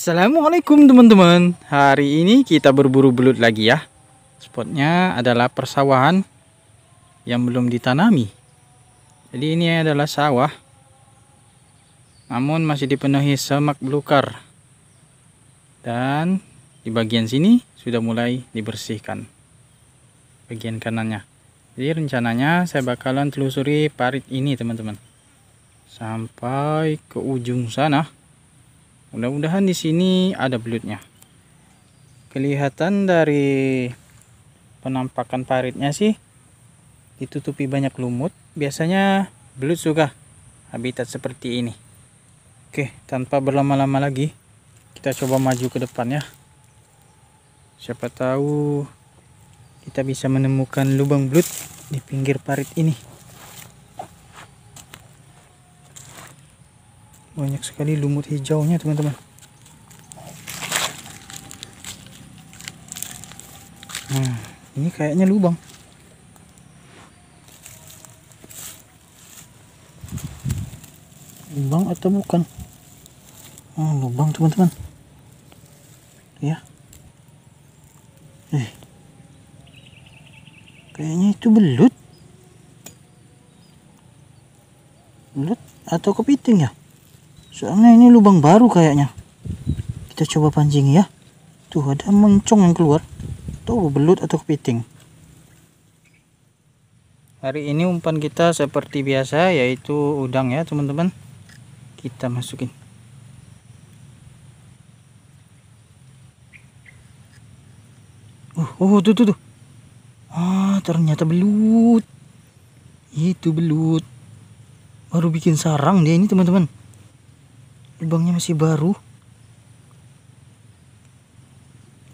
Assalamualaikum teman-teman Hari ini kita berburu belut lagi ya Spotnya adalah persawahan Yang belum ditanami Jadi ini adalah sawah Namun masih dipenuhi semak belukar Dan di bagian sini sudah mulai dibersihkan Bagian kanannya Jadi rencananya saya bakalan telusuri parit ini teman-teman Sampai ke ujung sana mudah-mudahan di sini ada belutnya kelihatan dari penampakan paritnya sih ditutupi banyak lumut biasanya belut suka habitat seperti ini oke tanpa berlama-lama lagi kita coba maju ke depan ya siapa tahu kita bisa menemukan lubang belut di pinggir parit ini banyak sekali lumut hijaunya teman-teman nah ini kayaknya lubang lubang atau bukan oh, lubang teman-teman ya eh kayaknya itu belut belut atau kepiting ya soalnya ini lubang baru kayaknya kita coba pancing ya tuh ada mencong yang keluar tuh belut atau kepiting hari ini umpan kita seperti biasa yaitu udang ya teman-teman kita masukin uh, oh tuh tuh tuh ah ternyata belut itu belut baru bikin sarang dia ini teman-teman lubangnya masih baru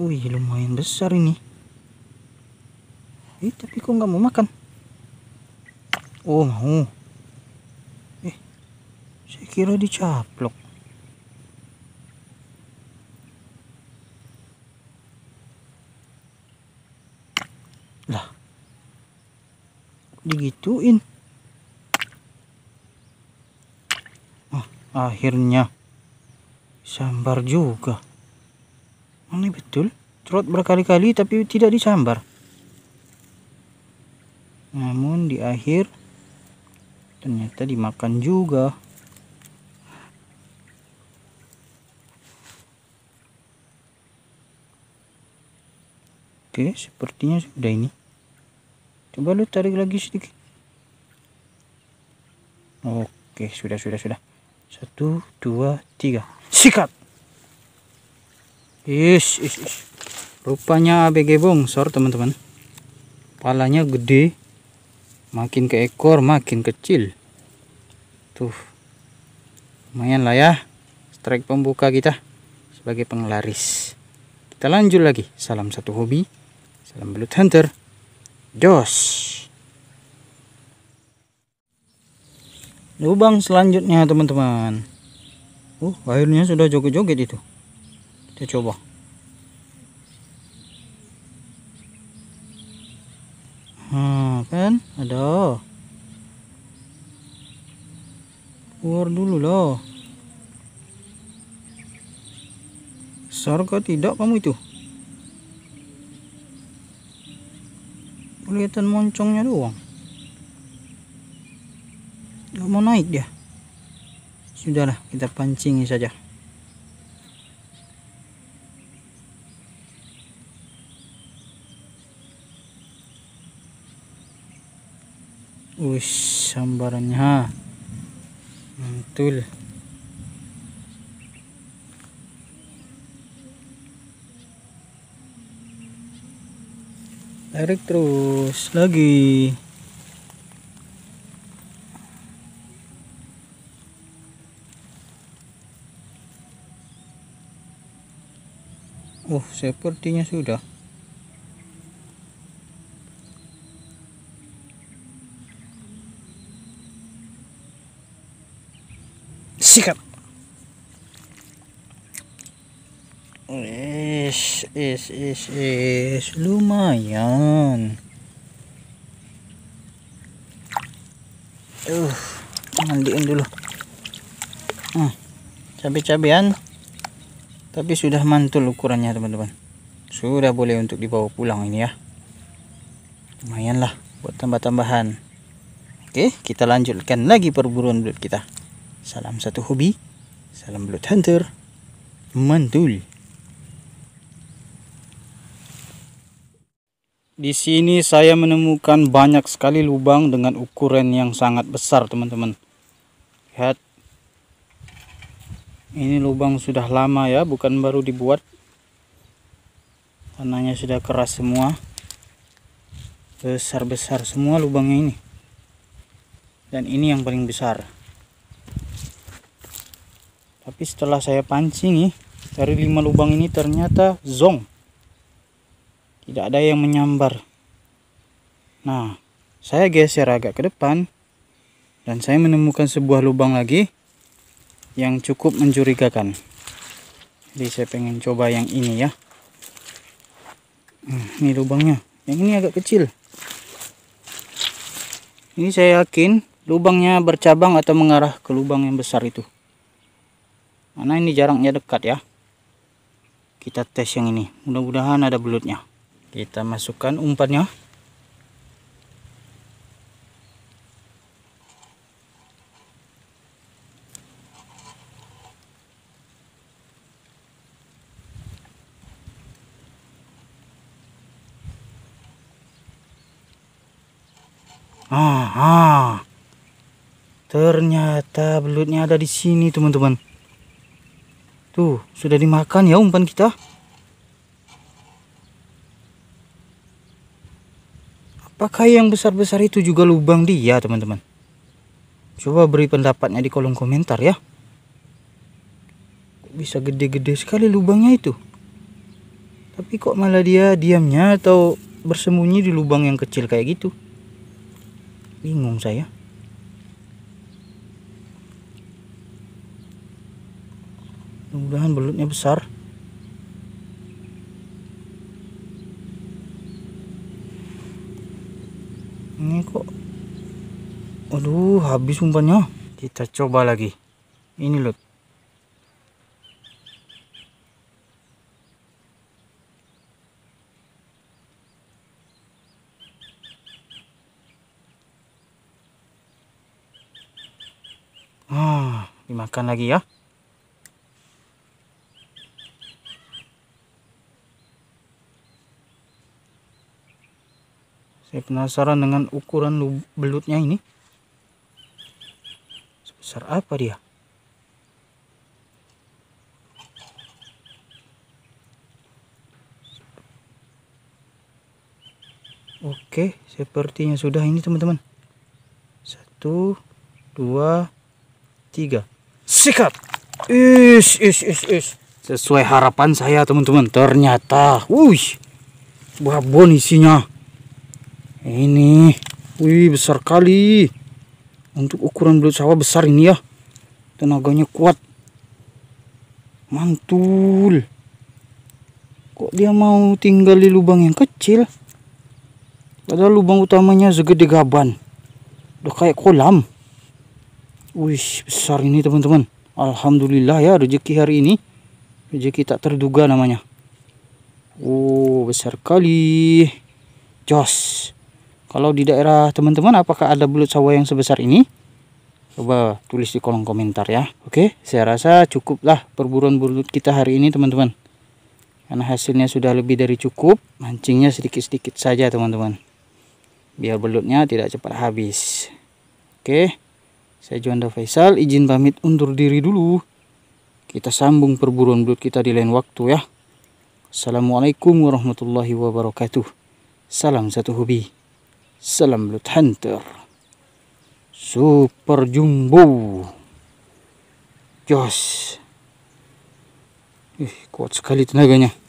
wih lumayan besar ini eh tapi kok nggak mau makan oh mau eh saya kira dicaplok lah digituin oh, akhirnya sambar juga ini betul trot berkali-kali tapi tidak disambar namun di akhir ternyata dimakan juga oke sepertinya sudah ini coba lu tarik lagi sedikit oke sudah sudah sudah satu dua tiga sikat ish ish ish rupanya ABG bongsor teman-teman palanya gede makin ke ekor makin kecil tuh lumayan lah ya strike pembuka kita sebagai penglaris kita lanjut lagi salam satu hobi salam belut hunter jos lubang selanjutnya teman-teman uh akhirnya sudah joget-joget itu kita coba hmm, kan ada keluar dulu loh besar ke tidak kamu itu kelihatan moncongnya doang nggak mau naik dia. Sudahlah, kita pancing saja. Ush, sambarannya. Mantul. Tarik terus lagi. sepertinya sudah sikat is is is is lumayan uh mandiin dulu hmm cabai-cabian tapi sudah mantul ukurannya teman-teman sudah boleh untuk dibawa pulang ini ya lumayan lah buat tambah-tambahan oke kita lanjutkan lagi perburuan belut kita salam satu hobi salam belut hunter mantul di sini saya menemukan banyak sekali lubang dengan ukuran yang sangat besar teman-teman lihat ini lubang sudah lama ya bukan baru dibuat tanahnya sudah keras semua besar-besar semua lubangnya ini dan ini yang paling besar tapi setelah saya pancing nih dari lima lubang ini ternyata zong tidak ada yang menyambar nah saya geser agak ke depan dan saya menemukan sebuah lubang lagi yang cukup mencurigakan jadi saya pengen coba yang ini ya hmm, ini lubangnya yang ini agak kecil ini saya yakin lubangnya bercabang atau mengarah ke lubang yang besar itu karena ini jarangnya dekat ya kita tes yang ini mudah-mudahan ada belutnya kita masukkan umpannya Ah, ah, Ternyata belutnya ada di sini, teman-teman. Tuh, sudah dimakan ya umpan kita. Apakah yang besar-besar itu juga lubang dia, teman-teman? Coba beri pendapatnya di kolom komentar ya. Kok bisa gede-gede sekali lubangnya itu. Tapi kok malah dia diamnya atau bersembunyi di lubang yang kecil kayak gitu? bingung saya mudah-mudahan belutnya besar ini kok aduh habis umpannya kita coba lagi ini loh makan lagi ya saya penasaran dengan ukuran belutnya ini sebesar apa dia Oke, sepertinya sudah ini teman-teman. Satu, dua, tiga sikat is is is is sesuai harapan saya teman-teman ternyata wih babon isinya ini wih besar kali untuk ukuran belut sawah besar ini ya tenaganya kuat mantul kok dia mau tinggal di lubang yang kecil padahal lubang utamanya segede gaban udah kayak kolam Wih besar ini teman-teman Alhamdulillah ya rezeki hari ini Rezeki tak terduga namanya Oh besar kali Jos Kalau di daerah teman-teman apakah ada belut sawah yang sebesar ini Coba tulis di kolom komentar ya Oke saya rasa cukuplah perburuan belut kita hari ini teman-teman Karena hasilnya sudah lebih dari cukup Mancingnya sedikit-sedikit saja teman-teman Biar belutnya tidak cepat habis Oke saya Juanda Faisal, izin pamit undur diri dulu. Kita sambung perburuan belut kita di lain waktu ya. Assalamualaikum warahmatullahi wabarakatuh. Salam satu hobi. Salam belut hunter. Super jumbo. Jos. Ih, kuat sekali tenaganya.